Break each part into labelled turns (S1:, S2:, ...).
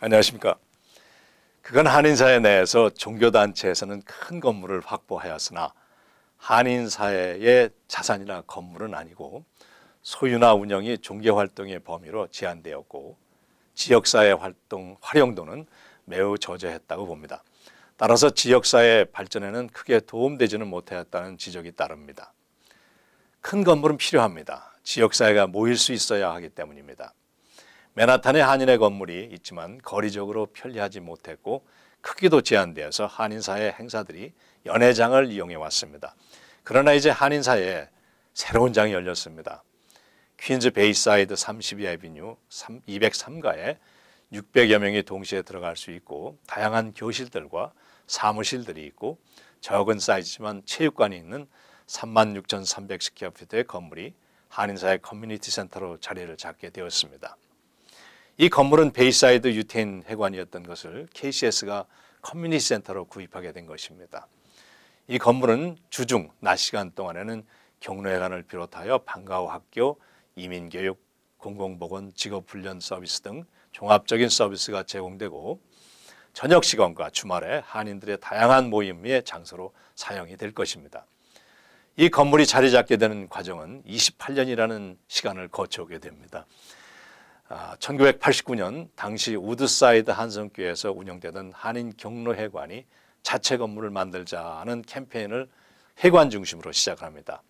S1: 안녕하십니까. 그건 한인사회 내에서 종교단체에서는 큰 건물을 확보하였으나 한인사회의 자산이나 건물은 아니고 소유나 운영이 종교활동의 범위로 제한되었고 지역사회 활동 활용도는 매우 저조했다고 봅니다. 따라서 지역사회 발전에는 크게 도움되지는 못하였다는 지적이 따릅니다. 큰 건물은 필요합니다. 지역사회가 모일 수 있어야 하기 때문입니다. 맨하탄의 한인의 건물이 있지만 거리적으로 편리하지 못했고 크기도 제한되어서 한인사의 행사들이 연회장을 이용해 왔습니다. 그러나 이제 한인사에 새로운 장이 열렸습니다. 퀸즈 베이사이드 32 에비뉴 203가에 600여 명이 동시에 들어갈 수 있고 다양한 교실들과 사무실들이 있고 적은 사이즈지만 체육관이 있는 36,300스퀘어피트의 건물이 한인사의 커뮤니티 센터로 자리를 잡게 되었습니다. 이 건물은 베이사이드 유태인 회관이었던 것을 KCS가 커뮤니티 센터로 구입하게 된 것입니다. 이 건물은 주중 낮 시간 동안에는 경로회관을 비롯하여 방과후 학교, 이민교육, 공공보건, 직업훈련 서비스 등 종합적인 서비스가 제공되고 저녁 시간과 주말에 한인들의 다양한 모임의 장소로 사용이 될 것입니다. 이 건물이 자리 잡게 되는 과정은 28년이라는 시간을 거쳐오게 됩니다. 1989년 아, 당시 우드사이드 한성교회에서 운영되던 한인 경로회관이 자체 건물을 만들자 하는 캠페인을 회관 중심으로 시작합니다.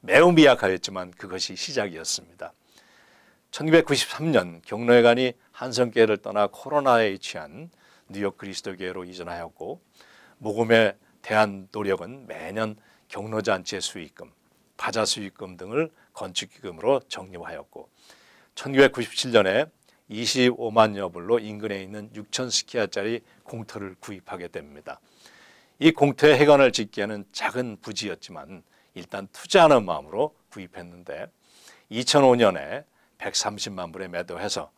S1: 매우 미약하였지만 그것이 시작이었습니다. 1993년 경로회관이 한성교회를 떠나 코로나에 취한 뉴욕 그리스도교회로 이전하였고 모금에 대한 노력은 매년 경로잔치의 수익금, 바자 수익금 등을 건축기금으로 적립하였고 1997년에 25만 여불로 인근에 있는 6천 스키아짜리 공터를 구입하게 됩니다. 이 공터의 해관을 짓기에는 작은 부지였지만 일단 투자하는 마음으로 구입했는데 2005년에 130만 불에 매도해서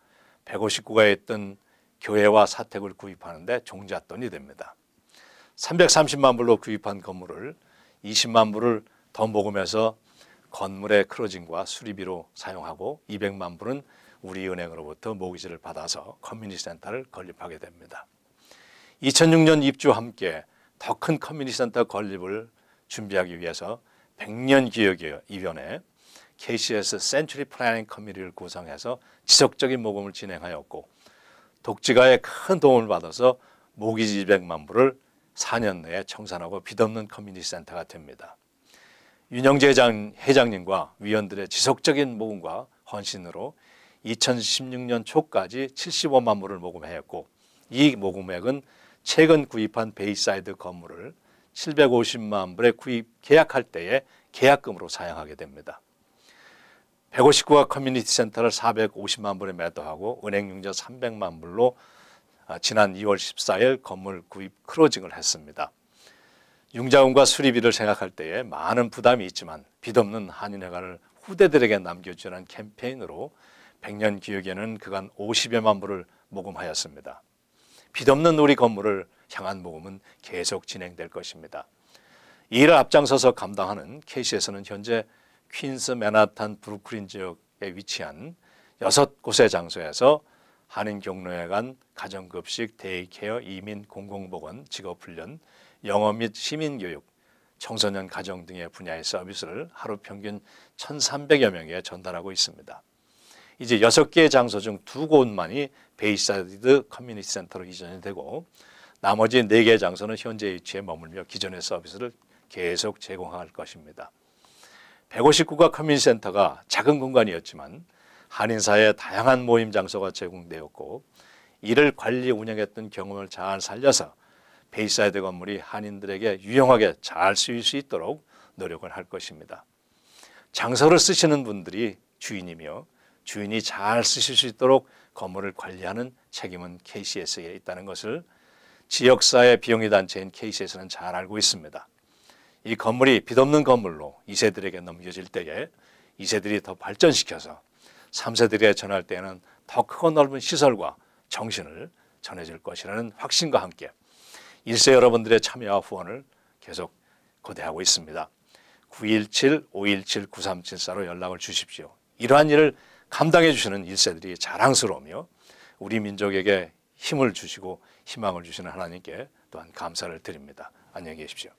S1: 1 5 9가 있던 교회와 사택을 구입하는데 종잣돈이 됩니다. 330만 불로 구입한 건물을 20만 불을 더 모금해서 건물의 크로징과 수리비로 사용하고 200만 불은 우리은행으로부터 모기지를 받아서 커뮤니티 센터를 건립하게 됩니다. 2006년 입주와 함께 더 큰 커뮤니티 센터 건립을 준비하기 위해서 100년 기획 이변에 KCS 센츄리 플래닝 커뮤니티를 구성해서 지속적인 모금을 진행하였고 독지가에 큰 도움을 받아서 모기지 200만 불을 4년 내에 청산하고 빚없는 커뮤니티 센터가 됩니다. 윤영재 회장, 회장님과 위원들의 지속적인 모금과 헌신으로 2016년 초까지 75만 불을 모금하였고 이 모금액은 최근 구입한 베이사이드 건물을 750만 불에 구입 계약할 때에 계약금으로 사용하게 됩니다. 159가 커뮤니티 센터를 450만 불에 매도하고 은행융자 300만 불로 아, 지난 2월 14일 건물 구입 크로징을 했습니다. 융자원과 수리비를 생각할 때에 많은 부담이 있지만 빚없는 한인회관을 후대들에게 남겨주는 캠페인으로 백년 기획에는 그간 50여만 불을 모금하였습니다. 빚없는 우리 건물을 향한 모금은 계속 진행될 것입니다. 이를 앞장서서 감당하는 KC에서는 현재 퀸스 맨하탄 브루클린 지역에 위치한 여섯 곳의 장소에서 한인 경로에 간 가정급식, 데이케어, 이민, 공공보건, 직업훈련, 영어 및 시민교육, 청소년 가정 등의 분야의 서비스를 하루 평균 1,300여 명에 전달하고 있습니다. 이제 6개의 장소 중 2곳만이 베이사이드 커뮤니티 센터로 이전이 되고 나머지 4개의 장소는 현재 위치에 머물며 기존의 서비스를 계속 제공할 것입니다. 159가 커뮤니티 센터가 작은 공간이었지만 한인사의 다양한 모임 장소가 제공되었고 이를 관리 운영했던 경험을 잘 살려서 베이사이드 건물이 한인들에게 유용하게 잘 쓰일 수 있도록 노력을 할 것입니다. 장소를 쓰시는 분들이 주인이며 주인이 잘 쓰실 수 있도록 건물을 관리하는 책임은 KCS에 있다는 것을 지역사회 비영리 단체인 KCS는 잘 알고 있습니다. 이 건물이 빚없는 건물로 2세들에게 넘겨질 때에 2세들이 더 발전시켜서 3세들에 전할 때에는 더 크고 넓은 시설과 정신을 전해줄 것이라는 확신과 함께 일세 여러분들의 참여와 후원을 계속 거대하고 있습니다. 917-517-9374로 연락을 주십시오. 이러한 일을 감당해 주시는 일세들이 자랑스러우며 우리 민족에게 힘을 주시고 희망을 주시는 하나님께 또한 감사를 드립니다. 안녕히 계십시오.